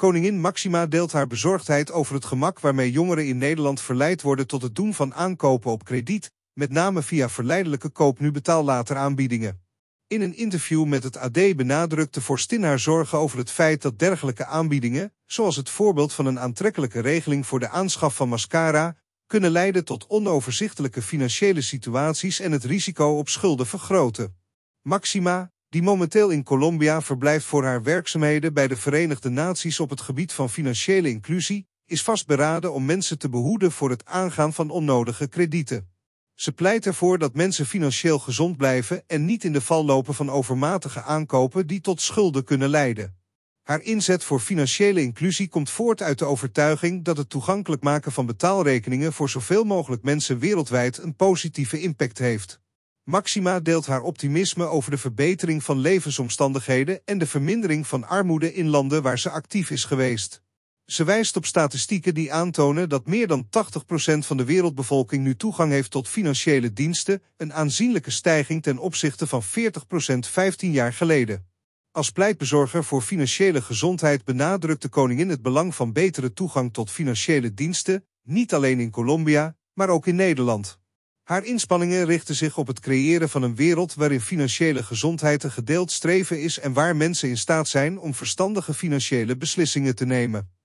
Koningin Maxima deelt haar bezorgdheid over het gemak waarmee jongeren in Nederland verleid worden tot het doen van aankopen op krediet, met name via verleidelijke koop nu betaal later aanbiedingen. In een interview met het AD benadrukte vorstin haar zorgen over het feit dat dergelijke aanbiedingen, zoals het voorbeeld van een aantrekkelijke regeling voor de aanschaf van mascara, kunnen leiden tot onoverzichtelijke financiële situaties en het risico op schulden vergroten. Maxima, die momenteel in Colombia verblijft voor haar werkzaamheden bij de Verenigde Naties op het gebied van financiële inclusie, is vastberaden om mensen te behoeden voor het aangaan van onnodige kredieten. Ze pleit ervoor dat mensen financieel gezond blijven en niet in de val lopen van overmatige aankopen die tot schulden kunnen leiden. Haar inzet voor financiële inclusie komt voort uit de overtuiging dat het toegankelijk maken van betaalrekeningen voor zoveel mogelijk mensen wereldwijd een positieve impact heeft. Maxima deelt haar optimisme over de verbetering van levensomstandigheden en de vermindering van armoede in landen waar ze actief is geweest. Ze wijst op statistieken die aantonen dat meer dan 80% van de wereldbevolking nu toegang heeft tot financiële diensten, een aanzienlijke stijging ten opzichte van 40% 15 jaar geleden. Als pleitbezorger voor financiële gezondheid benadrukt de koningin het belang van betere toegang tot financiële diensten, niet alleen in Colombia, maar ook in Nederland. Haar inspanningen richten zich op het creëren van een wereld waarin financiële gezondheid een gedeeld streven is en waar mensen in staat zijn om verstandige financiële beslissingen te nemen.